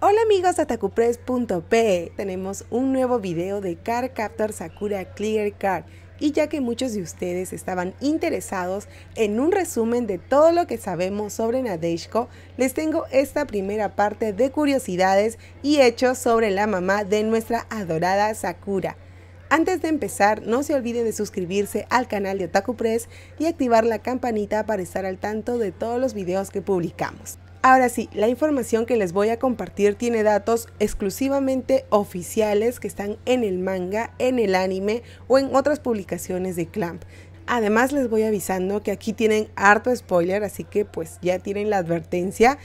Hola amigos de atacupress.p, tenemos un nuevo video de Car Captor Sakura Clear Card y ya que muchos de ustedes estaban interesados en un resumen de todo lo que sabemos sobre Nadeshko, les tengo esta primera parte de curiosidades y hechos sobre la mamá de nuestra adorada Sakura. Antes de empezar, no se olviden de suscribirse al canal de Otaku y activar la campanita para estar al tanto de todos los videos que publicamos. Ahora sí, la información que les voy a compartir tiene datos exclusivamente oficiales que están en el manga, en el anime o en otras publicaciones de Clamp. Además les voy avisando que aquí tienen harto spoiler, así que pues ya tienen la advertencia.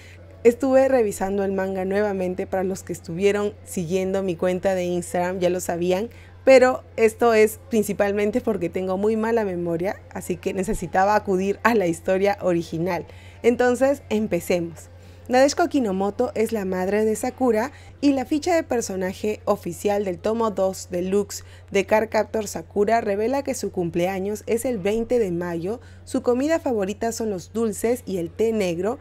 Estuve revisando el manga nuevamente para los que estuvieron siguiendo mi cuenta de Instagram, ya lo sabían, pero esto es principalmente porque tengo muy mala memoria, así que necesitaba acudir a la historia original. Entonces, empecemos. Nadeshiko Kinomoto es la madre de Sakura y la ficha de personaje oficial del tomo 2 deluxe de Car Captor Sakura revela que su cumpleaños es el 20 de mayo, su comida favorita son los dulces y el té negro,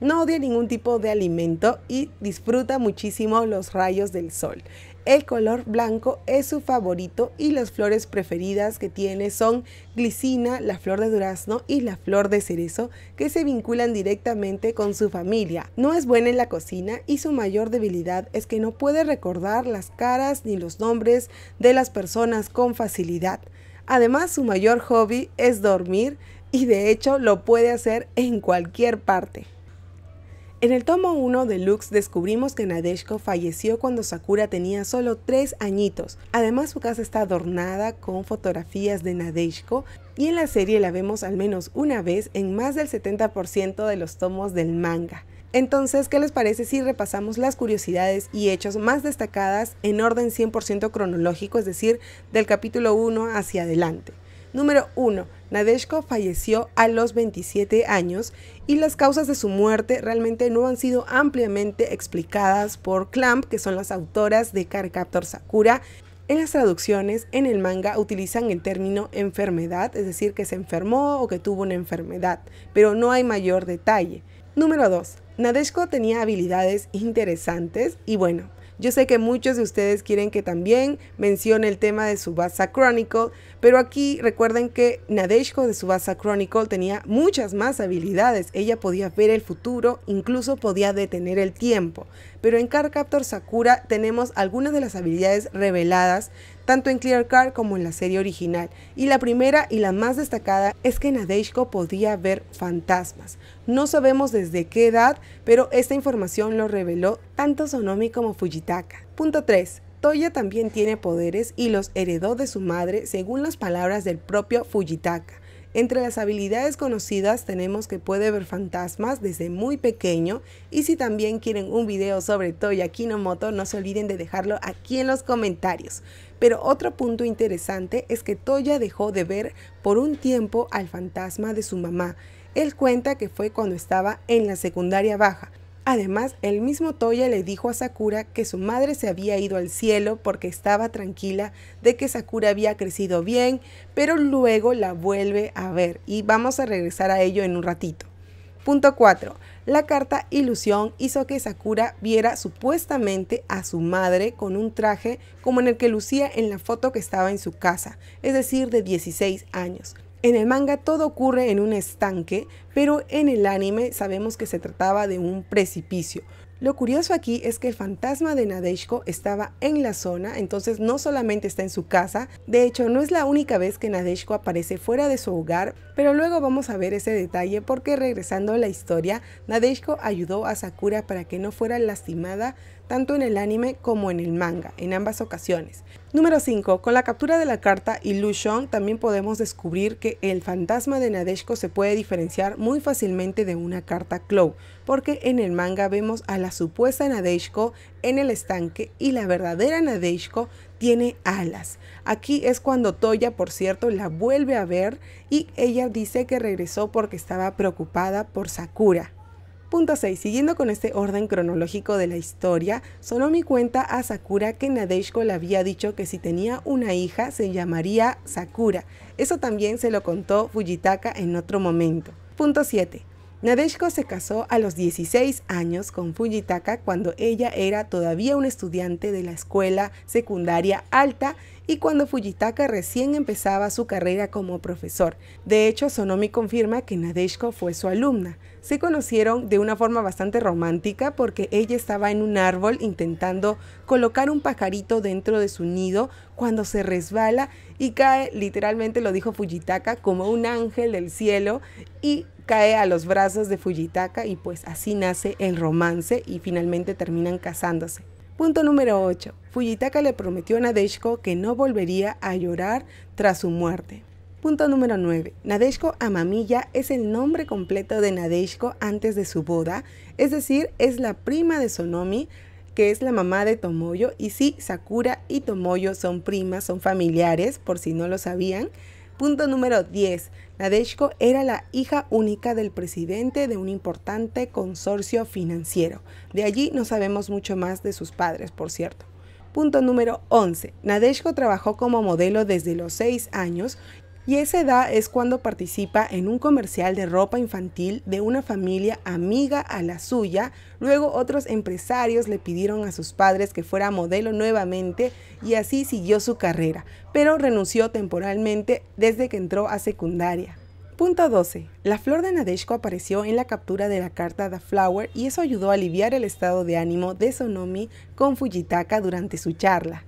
no odia ningún tipo de alimento y disfruta muchísimo los rayos del sol. El color blanco es su favorito y las flores preferidas que tiene son glicina, la flor de durazno y la flor de cerezo que se vinculan directamente con su familia. No es buena en la cocina y su mayor debilidad es que no puede recordar las caras ni los nombres de las personas con facilidad. Además, su mayor hobby es dormir y de hecho lo puede hacer en cualquier parte. En el tomo 1 de Lux descubrimos que Nadeshko falleció cuando Sakura tenía solo 3 añitos. Además su casa está adornada con fotografías de Nadeshko y en la serie la vemos al menos una vez en más del 70% de los tomos del manga. Entonces, ¿qué les parece si repasamos las curiosidades y hechos más destacadas en orden 100% cronológico, es decir, del capítulo 1 hacia adelante? Número 1. Nadeshko falleció a los 27 años y las causas de su muerte realmente no han sido ampliamente explicadas por Clamp, que son las autoras de Cardcaptor Sakura. En las traducciones, en el manga, utilizan el término enfermedad, es decir, que se enfermó o que tuvo una enfermedad, pero no hay mayor detalle. Número 2. Nadeshko tenía habilidades interesantes y bueno, yo sé que muchos de ustedes quieren que también mencione el tema de Subasa Chronicle, pero aquí recuerden que Nadeshko de Subasa Chronicle tenía muchas más habilidades. Ella podía ver el futuro, incluso podía detener el tiempo. Pero en Carcaptor Sakura tenemos algunas de las habilidades reveladas tanto en Clear Car como en la serie original, y la primera y la más destacada es que Nadeshko podía ver fantasmas. No sabemos desde qué edad, pero esta información lo reveló tanto Sonomi como Fujitaka. Punto 3. Toya también tiene poderes y los heredó de su madre según las palabras del propio Fujitaka. Entre las habilidades conocidas tenemos que puede ver fantasmas desde muy pequeño y si también quieren un video sobre Toya Kinomoto no se olviden de dejarlo aquí en los comentarios. Pero otro punto interesante es que Toya dejó de ver por un tiempo al fantasma de su mamá. Él cuenta que fue cuando estaba en la secundaria baja. Además, el mismo Toya le dijo a Sakura que su madre se había ido al cielo porque estaba tranquila de que Sakura había crecido bien, pero luego la vuelve a ver y vamos a regresar a ello en un ratito. Punto 4. La carta Ilusión hizo que Sakura viera supuestamente a su madre con un traje como en el que lucía en la foto que estaba en su casa, es decir, de 16 años. En el manga todo ocurre en un estanque, pero en el anime sabemos que se trataba de un precipicio, lo curioso aquí es que el fantasma de Nadeshko estaba en la zona, entonces no solamente está en su casa, de hecho no es la única vez que Nadeshko aparece fuera de su hogar, pero luego vamos a ver ese detalle porque regresando a la historia, Nadeshko ayudó a Sakura para que no fuera lastimada tanto en el anime como en el manga, en ambas ocasiones. Número 5. Con la captura de la carta Illusion también podemos descubrir que el fantasma de Nadeshko se puede diferenciar muy fácilmente de una carta Clow, porque en el manga vemos a la supuesta Nadeshko en el estanque y la verdadera Nadeshko tiene alas. Aquí es cuando Toya, por cierto, la vuelve a ver y ella dice que regresó porque estaba preocupada por Sakura. Punto 6. Siguiendo con este orden cronológico de la historia, Sonomi cuenta a Sakura que Nadeshiko le había dicho que si tenía una hija se llamaría Sakura. Eso también se lo contó Fujitaka en otro momento. Punto 7. Nadeshiko se casó a los 16 años con Fujitaka cuando ella era todavía un estudiante de la escuela secundaria alta y cuando Fujitaka recién empezaba su carrera como profesor. De hecho, Sonomi confirma que Nadeshiko fue su alumna. Se conocieron de una forma bastante romántica porque ella estaba en un árbol intentando colocar un pajarito dentro de su nido cuando se resbala y cae, literalmente lo dijo Fujitaka, como un ángel del cielo y cae a los brazos de Fujitaka y pues así nace el romance y finalmente terminan casándose. Punto número 8. Fujitaka le prometió a Nadeshko que no volvería a llorar tras su muerte. Punto número 9. Nadeshko Amamiya es el nombre completo de Nadeshko antes de su boda, es decir, es la prima de Sonomi, que es la mamá de Tomoyo, y sí, Sakura y Tomoyo son primas, son familiares, por si no lo sabían. Punto número 10. Nadeshko era la hija única del presidente de un importante consorcio financiero. De allí no sabemos mucho más de sus padres, por cierto. Punto número 11. Nadeshko trabajó como modelo desde los 6 años y esa edad es cuando participa en un comercial de ropa infantil de una familia amiga a la suya, luego otros empresarios le pidieron a sus padres que fuera modelo nuevamente y así siguió su carrera, pero renunció temporalmente desde que entró a secundaria. Punto 12. La flor de Nadeshko apareció en la captura de la carta The Flower y eso ayudó a aliviar el estado de ánimo de Sonomi con Fujitaka durante su charla.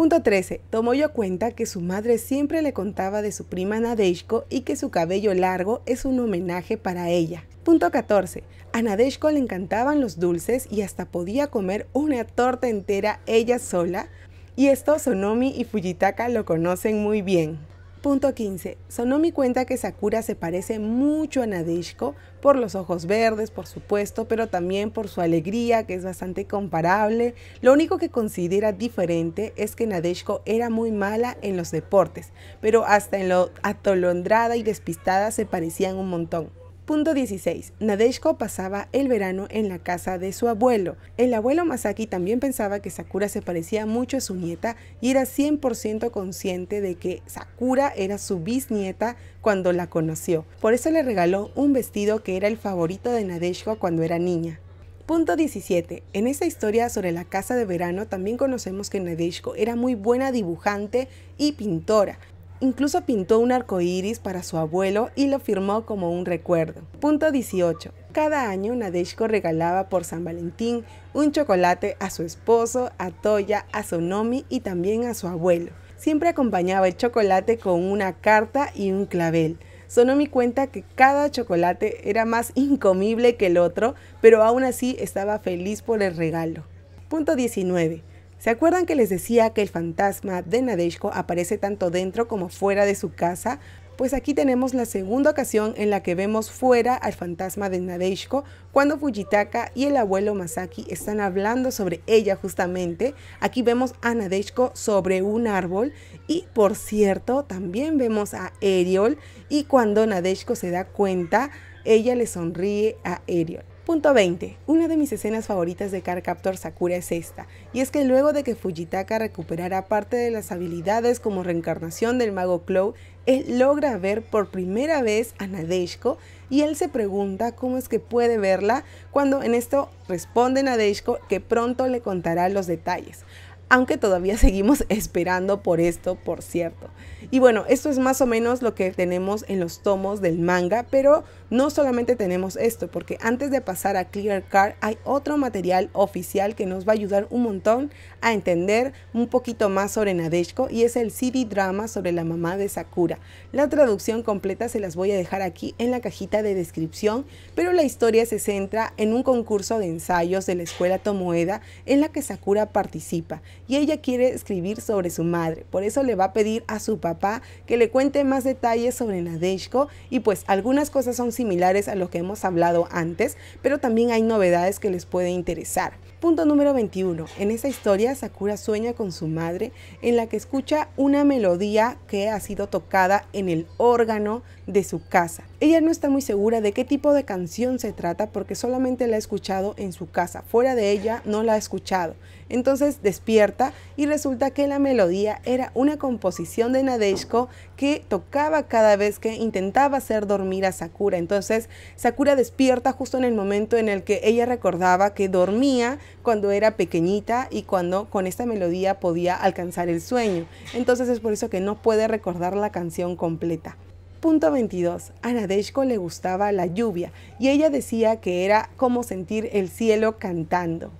Punto 13. Tomoyo cuenta que su madre siempre le contaba de su prima Nadeshko y que su cabello largo es un homenaje para ella. Punto 14. A Nadeshko le encantaban los dulces y hasta podía comer una torta entera ella sola. Y esto Sonomi y Fujitaka lo conocen muy bien. Punto 15. mi cuenta que Sakura se parece mucho a Nadeshiko por los ojos verdes, por supuesto, pero también por su alegría, que es bastante comparable. Lo único que considera diferente es que Nadeshiko era muy mala en los deportes, pero hasta en lo atolondrada y despistada se parecían un montón. Punto 16. Nadeshiko pasaba el verano en la casa de su abuelo. El abuelo Masaki también pensaba que Sakura se parecía mucho a su nieta y era 100% consciente de que Sakura era su bisnieta cuando la conoció. Por eso le regaló un vestido que era el favorito de Nadeshiko cuando era niña. Punto 17. En esta historia sobre la casa de verano también conocemos que Nadeshko era muy buena dibujante y pintora. Incluso pintó un arco iris para su abuelo y lo firmó como un recuerdo. Punto 18. Cada año Nadeshko regalaba por San Valentín un chocolate a su esposo, a Toya, a Sonomi y también a su abuelo. Siempre acompañaba el chocolate con una carta y un clavel. Sonomi cuenta que cada chocolate era más incomible que el otro, pero aún así estaba feliz por el regalo. Punto 19. ¿Se acuerdan que les decía que el fantasma de Nadeshko aparece tanto dentro como fuera de su casa? Pues aquí tenemos la segunda ocasión en la que vemos fuera al fantasma de Nadeshko cuando Fujitaka y el abuelo Masaki están hablando sobre ella justamente. Aquí vemos a Nadeshko sobre un árbol y por cierto también vemos a Eriol y cuando Nadeshko se da cuenta ella le sonríe a Eriol. Punto 20. Una de mis escenas favoritas de Car Captor Sakura es esta, y es que luego de que Fujitaka recuperara parte de las habilidades como reencarnación del mago Clow, él logra ver por primera vez a Nadeshko y él se pregunta cómo es que puede verla, cuando en esto responde Nadeshko que pronto le contará los detalles aunque todavía seguimos esperando por esto, por cierto. Y bueno, esto es más o menos lo que tenemos en los tomos del manga, pero no solamente tenemos esto, porque antes de pasar a Clear Card hay otro material oficial que nos va a ayudar un montón a entender un poquito más sobre Nadeshko y es el CD drama sobre la mamá de Sakura. La traducción completa se las voy a dejar aquí en la cajita de descripción, pero la historia se centra en un concurso de ensayos de la escuela Tomoeda en la que Sakura participa y ella quiere escribir sobre su madre. Por eso le va a pedir a su papá que le cuente más detalles sobre Nadeshko y pues algunas cosas son similares a lo que hemos hablado antes, pero también hay novedades que les puede interesar. Punto número 21. En esa historia Sakura sueña con su madre en la que escucha una melodía que ha sido tocada en el órgano de su casa. Ella no está muy segura de qué tipo de canción se trata porque solamente la ha escuchado en su casa, fuera de ella no la ha escuchado. Entonces despierta y resulta que la melodía era una composición de Nadeshko que tocaba cada vez que intentaba hacer dormir a Sakura. Entonces Sakura despierta justo en el momento en el que ella recordaba que dormía cuando era pequeñita y cuando con esta melodía podía alcanzar el sueño. Entonces es por eso que no puede recordar la canción completa. Punto 22. A Nadeshko le gustaba la lluvia y ella decía que era como sentir el cielo cantando.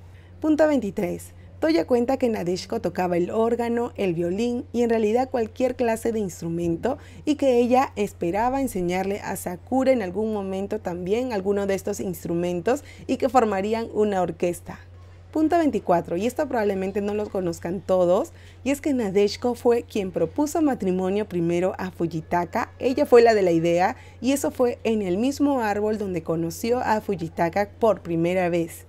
Punto 23. Toya cuenta que Nadeshko tocaba el órgano, el violín y en realidad cualquier clase de instrumento y que ella esperaba enseñarle a Sakura en algún momento también alguno de estos instrumentos y que formarían una orquesta. Punto 24, y esto probablemente no lo conozcan todos, y es que Nadeshko fue quien propuso matrimonio primero a Fujitaka, ella fue la de la idea, y eso fue en el mismo árbol donde conoció a Fujitaka por primera vez.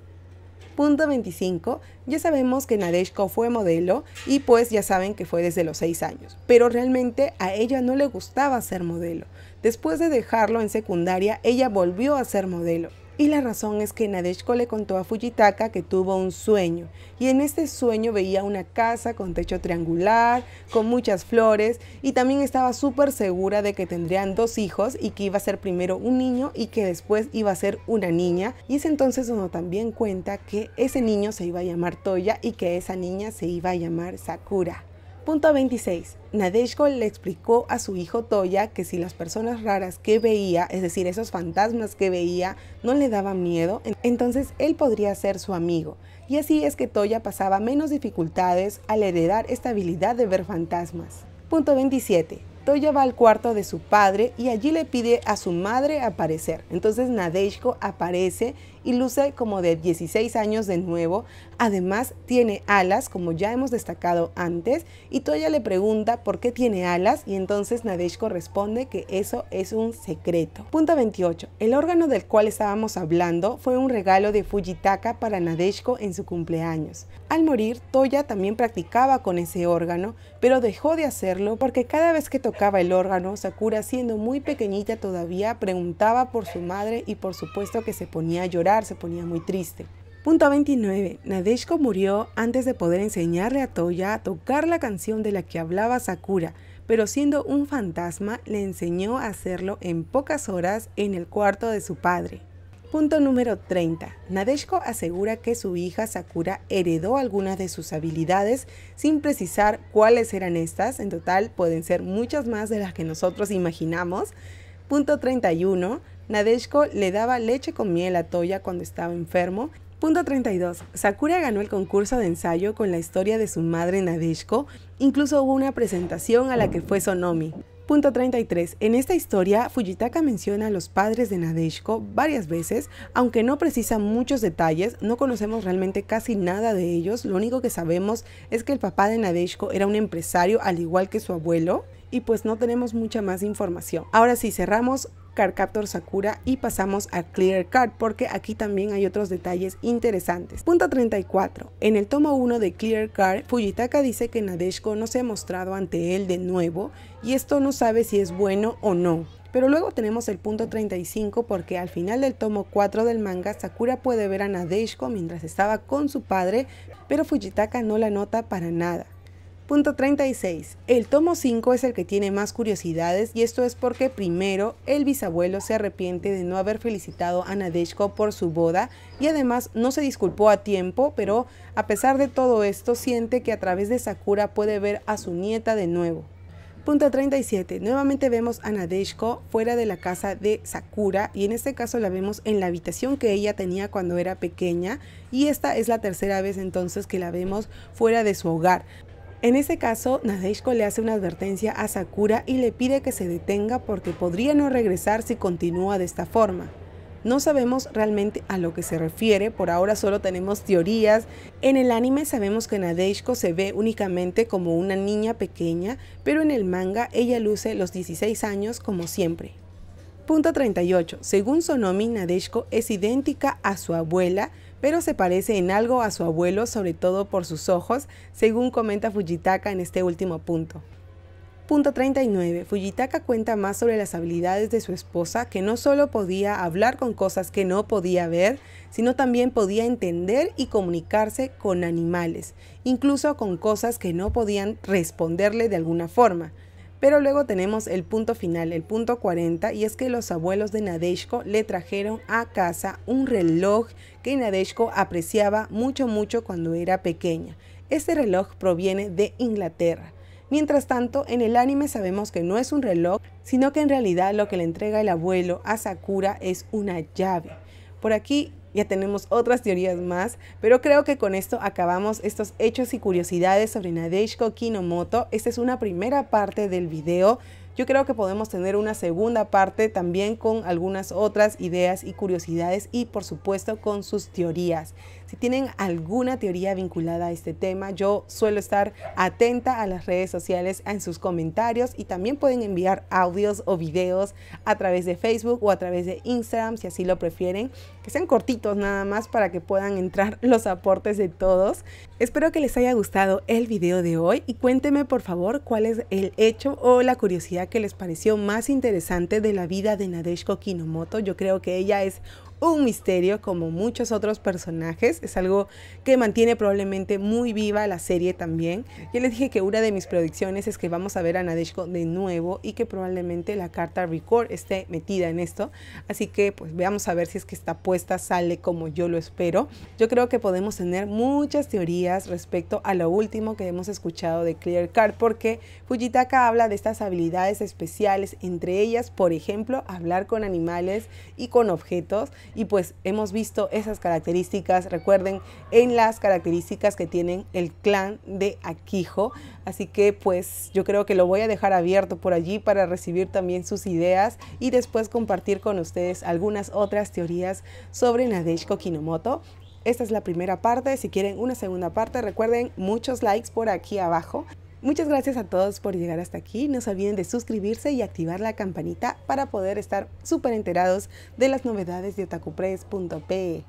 Punto 25, ya sabemos que Nadeshko fue modelo y pues ya saben que fue desde los 6 años, pero realmente a ella no le gustaba ser modelo. Después de dejarlo en secundaria, ella volvió a ser modelo y la razón es que Nadeshko le contó a Fujitaka que tuvo un sueño y en este sueño veía una casa con techo triangular, con muchas flores y también estaba súper segura de que tendrían dos hijos y que iba a ser primero un niño y que después iba a ser una niña y es entonces donde también cuenta que ese niño se iba a llamar Toya y que esa niña se iba a llamar Sakura. Punto 26. Nadeshko le explicó a su hijo Toya que si las personas raras que veía, es decir, esos fantasmas que veía, no le daban miedo, entonces él podría ser su amigo. Y así es que Toya pasaba menos dificultades al heredar esta habilidad de ver fantasmas. Punto 27. Toya va al cuarto de su padre y allí le pide a su madre aparecer. Entonces Nadeshko aparece y luce como de 16 años de nuevo. Además tiene alas, como ya hemos destacado antes, y Toya le pregunta por qué tiene alas y entonces Nadeshko responde que eso es un secreto. Punto 28. El órgano del cual estábamos hablando fue un regalo de Fujitaka para Nadeshko en su cumpleaños. Al morir, Toya también practicaba con ese órgano, pero dejó de hacerlo porque cada vez que tocaba el órgano, Sakura siendo muy pequeñita todavía preguntaba por su madre y por supuesto que se ponía a llorar se ponía muy triste. Punto 29. Nadeshko murió antes de poder enseñarle a Toya a tocar la canción de la que hablaba Sakura, pero siendo un fantasma le enseñó a hacerlo en pocas horas en el cuarto de su padre. Punto número 30. Nadeshko asegura que su hija Sakura heredó algunas de sus habilidades sin precisar cuáles eran estas, en total pueden ser muchas más de las que nosotros imaginamos. Punto 31. Nadeshko le daba leche con miel a Toya cuando estaba enfermo. Punto 32. Sakura ganó el concurso de ensayo con la historia de su madre Nadeshko. Incluso hubo una presentación a la que fue Sonomi. Punto 33. En esta historia, Fujitaka menciona a los padres de Nadeshko varias veces, aunque no precisa muchos detalles, no conocemos realmente casi nada de ellos, lo único que sabemos es que el papá de Nadeshko era un empresario al igual que su abuelo, y pues no tenemos mucha más información. Ahora sí, cerramos captor Sakura y pasamos a Clear Card porque aquí también hay otros detalles interesantes. Punto 34. En el tomo 1 de Clear Card, Fujitaka dice que Nadeshko no se ha mostrado ante él de nuevo y esto no sabe si es bueno o no. Pero luego tenemos el punto 35 porque al final del tomo 4 del manga Sakura puede ver a Nadeshko mientras estaba con su padre, pero Fujitaka no la nota para nada. Punto 36. El tomo 5 es el que tiene más curiosidades y esto es porque primero el bisabuelo se arrepiente de no haber felicitado a Nadeshko por su boda y además no se disculpó a tiempo, pero a pesar de todo esto siente que a través de Sakura puede ver a su nieta de nuevo. Punto 37. Nuevamente vemos a Nadeshko fuera de la casa de Sakura y en este caso la vemos en la habitación que ella tenía cuando era pequeña y esta es la tercera vez entonces que la vemos fuera de su hogar. En ese caso, Nadeshko le hace una advertencia a Sakura y le pide que se detenga porque podría no regresar si continúa de esta forma. No sabemos realmente a lo que se refiere, por ahora solo tenemos teorías. En el anime sabemos que Nadeshko se ve únicamente como una niña pequeña, pero en el manga ella luce los 16 años como siempre. Punto 38. Según Sonomi, Nadeshko es idéntica a su abuela, pero se parece en algo a su abuelo, sobre todo por sus ojos, según comenta Fujitaka en este último punto. Punto 39. Fujitaka cuenta más sobre las habilidades de su esposa, que no solo podía hablar con cosas que no podía ver, sino también podía entender y comunicarse con animales, incluso con cosas que no podían responderle de alguna forma. Pero luego tenemos el punto final, el punto 40, y es que los abuelos de Nadeshko le trajeron a casa un reloj que Nadeshko apreciaba mucho, mucho cuando era pequeña. Este reloj proviene de Inglaterra. Mientras tanto, en el anime sabemos que no es un reloj, sino que en realidad lo que le entrega el abuelo a Sakura es una llave. Por aquí ya tenemos otras teorías más, pero creo que con esto acabamos estos hechos y curiosidades sobre Nadeshiko Kinomoto. Esta es una primera parte del video. Yo creo que podemos tener una segunda parte también con algunas otras ideas y curiosidades y por supuesto con sus teorías. Si tienen alguna teoría vinculada a este tema, yo suelo estar atenta a las redes sociales, en sus comentarios y también pueden enviar audios o videos a través de Facebook o a través de Instagram si así lo prefieren. Que sean cortitos nada más para que puedan entrar los aportes de todos. Espero que les haya gustado el video de hoy y cuéntenme por favor cuál es el hecho o la curiosidad que les pareció más interesante de la vida de Nadeshko Kinomoto. Yo creo que ella es un misterio como muchos otros personajes. Es algo que mantiene probablemente muy viva la serie también. Yo les dije que una de mis predicciones es que vamos a ver a Nadeshko de nuevo y que probablemente la carta Record esté metida en esto. Así que pues veamos a ver si es que esta puesta sale como yo lo espero. Yo creo que podemos tener muchas teorías respecto a lo último que hemos escuchado de Clear Card porque Fujitaka habla de estas habilidades especiales, entre ellas, por ejemplo, hablar con animales y con objetos y pues hemos visto esas características, recuerden, en las características que tienen el clan de Akiho. Así que pues yo creo que lo voy a dejar abierto por allí para recibir también sus ideas y después compartir con ustedes algunas otras teorías sobre Nadeshiko Kinomoto. Esta es la primera parte, si quieren una segunda parte recuerden muchos likes por aquí abajo Muchas gracias a todos por llegar hasta aquí. No se olviden de suscribirse y activar la campanita para poder estar súper enterados de las novedades de otakupress.pe.